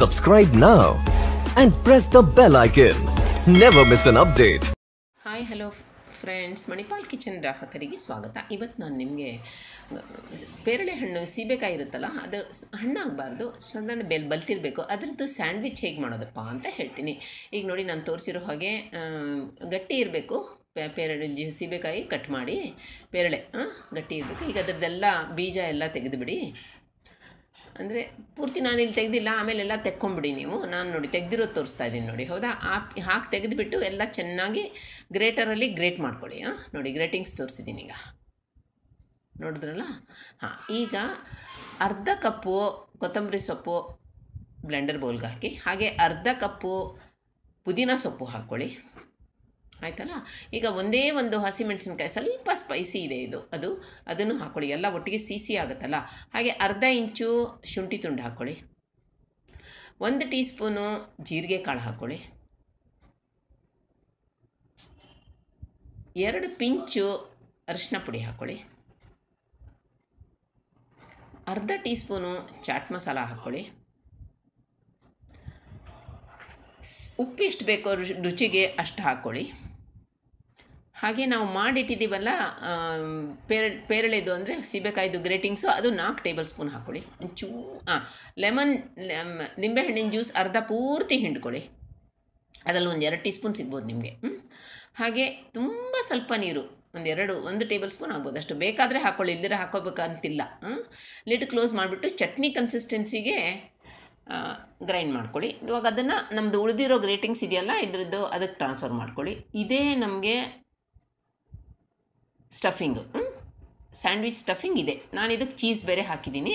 Subscribe now and press the bell icon. Friends Manipal kitchen ಗ್ರಾಹಕರಿಗೆ ಸ್ವಾಗತ ಇವತ್ತು ನಾನು ನಿಮಗೆ ಪೇರಳೆ ಹಣ್ಣು ಸೀಬೆಕಾಯಿ ಇರುತ್ತಲ್ಲ ಅದು ಹಣ್ಣಾಗಬಾರ್ದು ಸಾಧಾರಣ ಬೆಲ್ ಬಲ್ತಿರಬೇಕು ಅದ್ರದ್ದು ಸ್ಯಾಂಡ್ವಿಚ್ ಹೇಗೆ ಮಾಡೋದಪ್ಪ ಅಂತ ಹೇಳ್ತೀನಿ ಈಗ ನೋಡಿ ನಾನು ತೋರಿಸಿರೋ ಹಾಗೆ ಗಟ್ಟಿ ಇರಬೇಕು ಪೇರಳೆ ಜಿ ಸೀಬೆಕಾಯಿ ಕಟ್ ಮಾಡಿ ಪೇರಳೆ ಹಾಂ ಗಟ್ಟಿ ಇರಬೇಕು ಈಗ ಅದರದ್ದೆಲ್ಲ ಬೀಜ ಎಲ್ಲ ತೆಗೆದುಬಿಡಿ ಅಂದರೆ ಪೂರ್ತಿ ನಾನು ಇಲ್ಲಿ ತೆಗೆದಿಲ್ಲ ಆಮೇಲೆಲ್ಲ ತೆಕ್ಕೊಂಬಿಡಿ ನೀವು ನಾನು ನೋಡಿ ತೆಗೆದಿರೋದು ತೋರಿಸ್ತಾ ಇದ್ದೀನಿ ನೋಡಿ ಹೌದಾ ಹಾಕಿ ತೆಗೆದುಬಿಟ್ಟು ಎಲ್ಲ ಚೆನ್ನಾಗಿ ಗ್ರೇಟರಲ್ಲಿ ಗ್ರೇಟ್ ಮಾಡ್ಕೊಳ್ಳಿ ಹಾಂ ನೋಡಿ ಗ್ರೇಟಿಂಗ್ಸ್ ತೋರಿಸಿದ್ದೀನಿ ಈಗ ನೋಡಿದ್ರಲ್ಲ ಹಾಂ ಈಗ ಅರ್ಧ ಕಪ್ಪು ಕೊತ್ತಂಬರಿ ಸೊಪ್ಪು ಬ್ಲೆಂಡರ್ ಬೌಲ್ಗೆ ಹಾಕಿ ಹಾಗೆ ಅರ್ಧ ಕಪ್ಪು ಪುದೀನ ಸೊಪ್ಪು ಹಾಕ್ಕೊಳ್ಳಿ ಆಯ್ತಲ್ಲ ಈಗ ಒಂದೇ ಒಂದು ಹಸಿಮೆಣಸಿನ್ಕಾಯಿ ಸ್ವಲ್ಪ ಸ್ಪೈಸಿ ಇದೆ ಇದು ಅದು ಅದನ್ನು ಹಾಕ್ಕೊಳ್ಳಿ ಎಲ್ಲ ಒಟ್ಟಿಗೆ ಸಿ ಆಗುತ್ತಲ್ಲ ಹಾಗೆ ಅರ್ಧ ಇಂಚು ಶುಂಠಿ ತುಂಡು ಹಾಕ್ಕೊಳ್ಳಿ ಒಂದು ಟೀ ಸ್ಪೂನು ಜೀರಿಗೆ ಕಾಳು ಹಾಕ್ಕೊಳ್ಳಿ ಎರಡು ಪಿಂಚು ಅರಿಶಿನ ಪುಡಿ ಹಾಕ್ಕೊಳ್ಳಿ ಅರ್ಧ ಟೀ ಸ್ಪೂನು ಚಾಟ್ ಮಸಾಲ ಹಾಕ್ಕೊಳ್ಳಿ ಉಪ್ಪು ಎಷ್ಟು ಬೇಕೋ ರುಚಿಗೆ ಅಷ್ಟು ಹಾಕ್ಕೊಳ್ಳಿ ಹಾಗೆ ನಾವು ಮಾಡಿಟ್ಟಿದ್ದೀವಲ್ಲ ಪೇರ ಪೇರಳೆದು ಅಂದರೆ ಸೀಬೆಕಾಯ್ದು ಗ್ರೇಟಿಂಗ್ಸು ಅದು ನಾಲ್ಕು ಟೇಬಲ್ ಸ್ಪೂನ್ ಹಾಕ್ಕೊಳ್ಳಿ ಒಂಚೂ ಹಾಂ ಲೆಮನ್ ನಿಂಬೆಹಣ್ಣಿನ ಜ್ಯೂಸ್ ಅರ್ಧ ಪೂರ್ತಿ ಹಿಂಡ್ಕೊಳ್ಳಿ ಅದರಲ್ಲಿ ಒಂದು ಎರಡು ಟೀ ಸ್ಪೂನ್ ಸಿಗ್ಬೋದು ನಿಮಗೆ ಹಾಗೆ ತುಂಬ ಸ್ವಲ್ಪ ನೀರು ಒಂದು ಎರಡು ಒಂದು ಟೇಬಲ್ ಸ್ಪೂನ್ ಆಗ್ಬೋದು ಅಷ್ಟು ಬೇಕಾದರೆ ಹಾಕ್ಕೊಳ್ಳಿ ಇಲ್ಲದ್ರೆ ಹಾಕೋಬೇಕಂತಿಲ್ಲ ಲಿಡ್ ಕ್ಲೋಸ್ ಮಾಡಿಬಿಟ್ಟು ಚಟ್ನಿ ಕನ್ಸಿಸ್ಟೆನ್ಸಿಗೆ ಗ್ರೈಂಡ್ ಮಾಡ್ಕೊಳ್ಳಿ ಇವಾಗ ಅದನ್ನು ನಮ್ಮದು ಉಳಿದಿರೋ ಗ್ರೇಟಿಂಗ್ಸ್ ಇದೆಯಲ್ಲ ಇದರದ್ದು ಅದಕ್ಕೆ ಟ್ರಾನ್ಸ್ಫರ್ ಮಾಡ್ಕೊಳ್ಳಿ ಇದೇ ನಮಗೆ ಸ್ಟಫಿಂಗು ಸ್ಯಾಂಡ್ವಿಚ್ ಸ್ಟಫಿಂಗ್ ಇದೆ ನಾನು ಇದಕ್ಕೆ ಚೀಸ್ ಬೇರೆ ಹಾಕಿದ್ದೀನಿ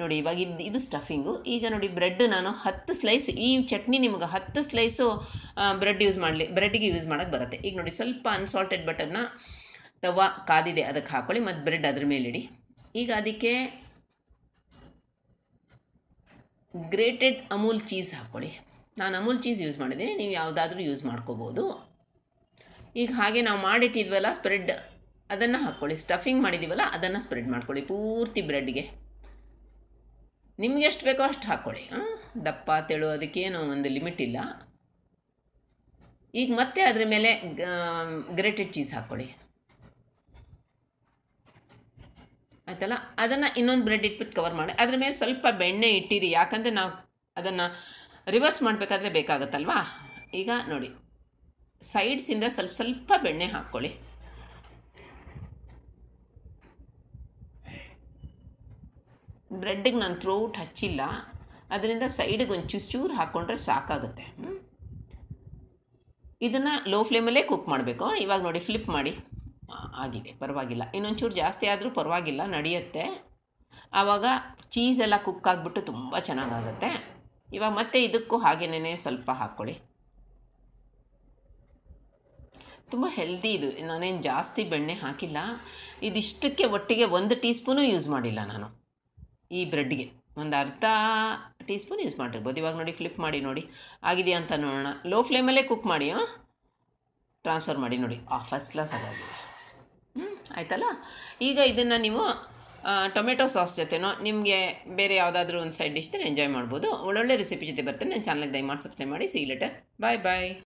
ನೋಡಿ ಇವಾಗ ಇದು ಇದು ಸ್ಟಫಿಂಗು ಈಗ ನೋಡಿ ಬ್ರೆಡ್ ನಾನು ಹತ್ತು ಸ್ಲೈಸ್ ಈ ಚಟ್ನಿ ನಿಮ್ಗೆ ಹತ್ತು ಸ್ಲೈಸು ಬ್ರೆಡ್ ಯೂಸ್ ಮಾಡಲಿ ಬ್ರೆಡ್ಗೆ ಯೂಸ್ ಮಾಡೋಕ್ಕೆ ಬರುತ್ತೆ ಈಗ ನೋಡಿ ಸ್ವಲ್ಪ ಅನ್ಸಾಲ್ಟೆಡ್ ಬಟರ್ನ ತವ ಕಾದಿದೆ ಅದಕ್ಕೆ ಹಾಕೊಳ್ಳಿ ಮತ್ತು ಬ್ರೆಡ್ ಅದ್ರ ಮೇಲಿಡಿ ಈಗ ಅದಕ್ಕೆ ಗ್ರೇಟೆಡ್ ಅಮೂಲ್ ಚೀಸ್ ಹಾಕ್ಕೊಳ್ಳಿ ನಾನು ಅಮೂಲ್ ಚೀಸ್ ಯೂಸ್ ಮಾಡಿದ್ದೀನಿ ನೀವು ಯಾವುದಾದ್ರೂ ಯೂಸ್ ಮಾಡ್ಕೋಬೋದು ಈಗ ಹಾಗೆ ನಾವು ಮಾಡಿಟ್ಟಿದ್ವಲ್ಲ ಸ್ಪ್ರೆಡ್ ಅದನ್ನು ಹಾಕ್ಕೊಳ್ಳಿ ಸ್ಟಫಿಂಗ್ ಮಾಡಿದ್ದೀವಲ್ಲ ಅದನ್ನು ಸ್ಪ್ರೆಡ್ ಮಾಡ್ಕೊಳ್ಳಿ ಪೂರ್ತಿ ಬ್ರೆಡ್ಗೆ ನಿಮ್ಗೆ ಎಷ್ಟು ಬೇಕೋ ಅಷ್ಟು ಹಾಕ್ಕೊಳ್ಳಿ ದಪ್ಪ ತೆಳು ಅದಕ್ಕೇನು ಒಂದು ಲಿಮಿಟ್ ಇಲ್ಲ ಈಗ ಮತ್ತೆ ಅದರ ಮೇಲೆ ಗ್ರೇಟೆಡ್ ಚೀಸ್ ಹಾಕ್ಕೊಳ್ಳಿ ಆಯ್ತಲ್ಲ ಅದನ್ನು ಇನ್ನೊಂದು ಬ್ರೆಡ್ ಇಟ್ಬಿಟ್ಟು ಕವರ್ ಮಾಡಿ ಅದ್ರ ಮೇಲೆ ಸ್ವಲ್ಪ ಬೆಣ್ಣೆ ಇಟ್ಟಿರಿ ಯಾಕಂದರೆ ನಾವು ಅದನ್ನು ರಿವರ್ಸ್ ಮಾಡಬೇಕಾದ್ರೆ ಬೇಕಾಗುತ್ತಲ್ವಾ ಈಗ ನೋಡಿ ಸೈಡ್ಸಿಂದ ಸ್ವಲ್ಪ ಸ್ವಲ್ಪ ಬೆಣ್ಣೆ ಹಾಕ್ಕೊಳ್ಳಿ ಬ್ರೆಡ್ಡಿಗೆ ನಾನು ಥ್ರೋಟ್ ಹಚ್ಚಿಲ್ಲ ಅದರಿಂದ ಸೈಡಿಗೆ ಒಂದು ಚೂರು ಚೂರು ಹಾಕ್ಕೊಂಡ್ರೆ ಸಾಕಾಗುತ್ತೆ ಇದನ್ನು ಲೋ ಫ್ಲೇಮಲ್ಲೇ ಕುಕ್ ಮಾಡಬೇಕು ಇವಾಗ ನೋಡಿ ಫ್ಲಿಪ್ ಮಾಡಿ ಆಗಿದೆ ಪರವಾಗಿಲ್ಲ ಇನ್ನೊಂಚೂರು ಜಾಸ್ತಿ ಆದರೂ ಪರವಾಗಿಲ್ಲ ನಡೆಯುತ್ತೆ ಆವಾಗ ಎಲ್ಲ ಕುಕ್ ಆಗಿಬಿಟ್ಟು ತುಂಬ ಚೆನ್ನಾಗಾಗುತ್ತೆ ಇವಾಗ ಮತ್ತೆ ಇದಕ್ಕೂ ಹಾಗೇನೇ ಸ್ವಲ್ಪ ಹಾಕ್ಕೊಳ್ಳಿ ತುಂಬ ಹೆಲ್ದಿ ಇದು ನಾನೇನು ಜಾಸ್ತಿ ಬೆಣ್ಣೆ ಹಾಕಿಲ್ಲ ಇದಿಷ್ಟಕ್ಕೆ ಒಟ್ಟಿಗೆ ಒಂದು ಟೀ ಸ್ಪೂನು ಯೂಸ್ ಮಾಡಿಲ್ಲ ನಾನು ಈ ಬ್ರೆಡ್ಗೆ ಒಂದು ಅರ್ಧ ಟೀ ಸ್ಪೂನ್ ಯೂಸ್ ಮಾಡಿರ್ಬೋದು ಇವಾಗ ನೋಡಿ ಫ್ಲಿಪ್ ಮಾಡಿ ನೋಡಿ ಆಗಿದೆಯಾ ಅಂತ ನೋಡೋಣ ಲೋ ಫ್ಲೇಮಲ್ಲೇ ಕುಕ್ ಮಾಡಿ ಟ್ರಾನ್ಸ್ಫರ್ ಮಾಡಿ ನೋಡಿ ಆ ಫಸ್ಟ್ ಕ್ಲಾಸ್ ಹಾಗಾಗಿ ಹ್ಞೂ ಆಯ್ತಲ್ಲ ಈಗ ಇದನ್ನು ನೀವು ಟೊಮೆಟೊ ಸಾಸ್ ಜೊತೆನೋ ನಿಮಗೆ ಬೇರೆ ಯಾವುದಾದ್ರೂ ಒಂದು ಸೈಡ್ ಡಿಶ್ನ ಎಂಜಾಯ್ ಮಾಡ್ಬೋದು ಒಳ್ಳೊಳ್ಳೆ ರೆಸಿಪಿ ಜೊತೆ ಬರ್ತೇನೆ ನನ್ನ ಚಾನಲ್ಗೆ ದಯಮಾಡಿ ಸಬ್ಸ್ಕ್ರೈಬ್ ಮಾಡಿ ಸಿ ಲೆಟರ್ ಬಾಯ್ ಬಾಯ್